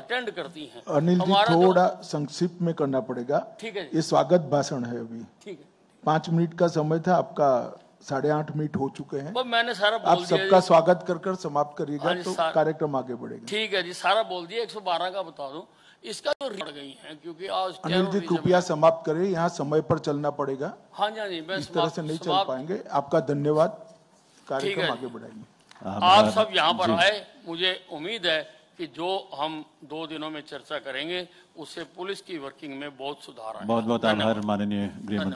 attend करती हैं अनिल जी तो- थोड़ा संक्षिप्त में करना पड़ेगा ठीक है ये स्वागत भाषण है अभी ठीक है पांच मिनट का समय था आपका साढ़े आठ मिनट हो चुके हैं मैंने सारा बोल आप सबका स्वागत कर कर समाप्त करिएगा हाँ तो कार्यक्रम आगे बढ़ेगा ठीक है जी सारा बोल दिया एक का बता दो इसका तो बढ़ गई है क्योंकि आज अनिल जी कृपया समाप्त करें यहाँ समय पर चलना पड़ेगा हाँ जी हाँ जी इस तरह से नहीं चल पाएंगे आपका धन्यवाद कार्यक्रम आगे बढ़ाएंगे आप सब यहाँ पर आए मुझे उम्मीद है कि जो हम दो दिनों में चर्चा करेंगे उससे पुलिस की वर्किंग में बहुत सुधार आएगा बहुत बहुत आभार माननीय गृह